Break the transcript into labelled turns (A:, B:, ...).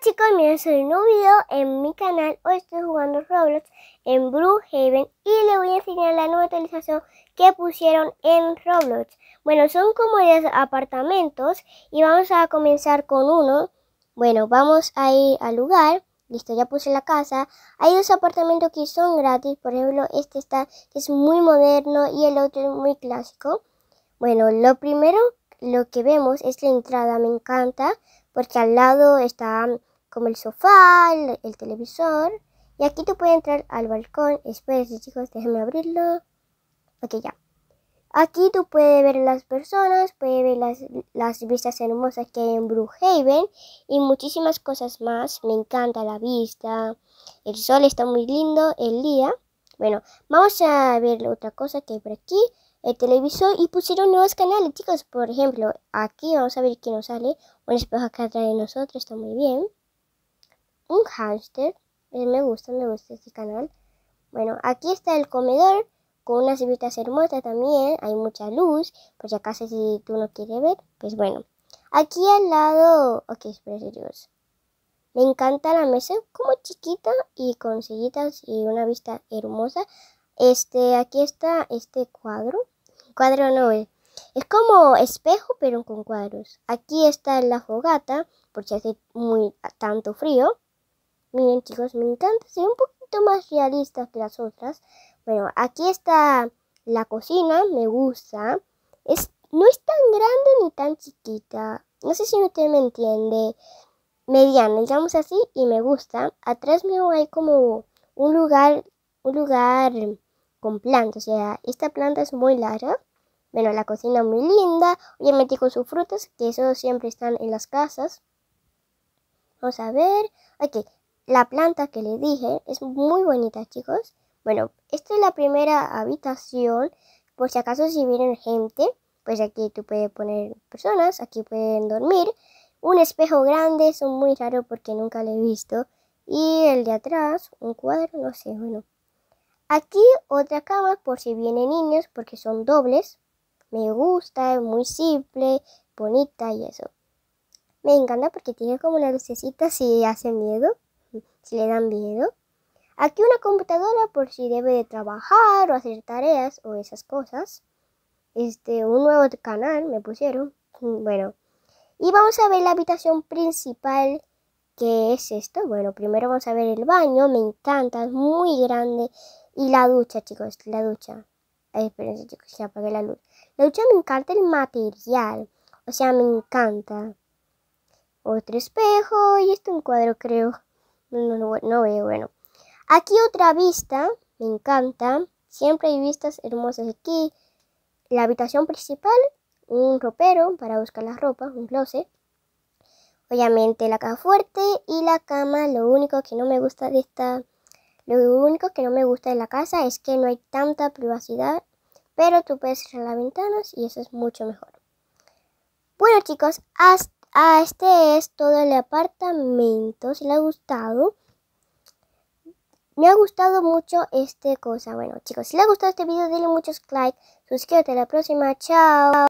A: chicos, bienvenidos soy un nuevo video en mi canal. Hoy estoy jugando Roblox en Haven y le voy a enseñar la nueva actualización que pusieron en Roblox. Bueno, son como 10 apartamentos y vamos a comenzar con uno. Bueno, vamos a ir al lugar. Listo, ya puse la casa. Hay dos apartamentos que son gratis. Por ejemplo, este está, que es muy moderno y el otro es muy clásico. Bueno, lo primero, lo que vemos es la entrada. Me encanta porque al lado está como el sofá, el, televisor. Y aquí tú puedes entrar al balcón. Espérense chicos, déjenme abrirlo. Ok, ya. Aquí tú puedes ver las personas, puedes ver las, las vistas hermosas que hay en Brookhaven y muchísimas cosas más. Me encanta la vista, el sol está muy lindo, el día. Bueno, vamos a ver otra cosa que hay por aquí, el televisor y pusieron nuevos canales, chicos. Por ejemplo, aquí vamos a ver qué nos sale, un espejo acá atrás de nosotros, está muy bien un hámster. Eh, me gusta, me gusta este canal. Bueno, aquí está el comedor con unas vistas hermosas también. Hay mucha luz, por si acaso si tú no quieres ver, pues bueno. Aquí al lado, ok, espera, Dios. Me encanta la mesa, como chiquita y con sillitas y una vista hermosa. Este, aquí está este cuadro. Cuadro no eh, es. como espejo, pero con cuadros. Aquí está la fogata, Porque hace muy tanto frío. Miren chicos, me encanta ser un poquito más realista que las otras. Bueno, aquí está la cocina, me gusta. Es, no es tan grande ni tan chiquita. No sé si usted me entiende. Mediana, digamos así, y me gusta. Atrás mío hay como un lugar, un lugar con plantas. O sea, esta planta es muy larga. Bueno, la cocina muy linda. metí con sus frutas, que eso siempre están en las casas. Vamos a ver. Ok, la planta que le dije es muy bonita, chicos. Bueno, esta es la primera habitación. Por si acaso si vienen gente, pues aquí tú puedes poner personas, aquí pueden dormir. Un espejo grande, son muy raro porque nunca lo he visto. Y el de atrás, un cuadro, no sé, bueno. Aquí otra cama por si vienen niños porque son dobles. Me gusta, es muy simple, bonita y eso. Me encanta porque tiene como una lucecita si hace miedo si le dan miedo. Aquí una computadora por si debe de trabajar o hacer tareas o esas cosas. Este, un nuevo canal me pusieron. Mm, bueno, y vamos a ver la habitación principal. Que es esto? Bueno, primero vamos a ver el baño. Me encanta, es muy grande. Y la ducha, chicos, la ducha. chicos, se apague la luz. La ducha me encanta el material. O sea, me encanta. Otro espejo y esto un cuadro, creo no, veo, bueno. Aquí otra vista, me encanta. Siempre hay vistas hermosas aquí. La habitación principal, un ropero para buscar las ropas, un closet. Obviamente la caja fuerte y la cama. Lo único que no me gusta de esta, lo único que no me gusta de la casa es que no hay tanta privacidad. Pero tú puedes cerrar las ventanas y eso es mucho mejor. Bueno chicos, hasta este es todo el apartamento. Si le ha gustado. Me ha gustado mucho este cosa. Bueno, chicos, si le ha gustado este video, denle muchos likes. Suscríbete a la próxima. Chao.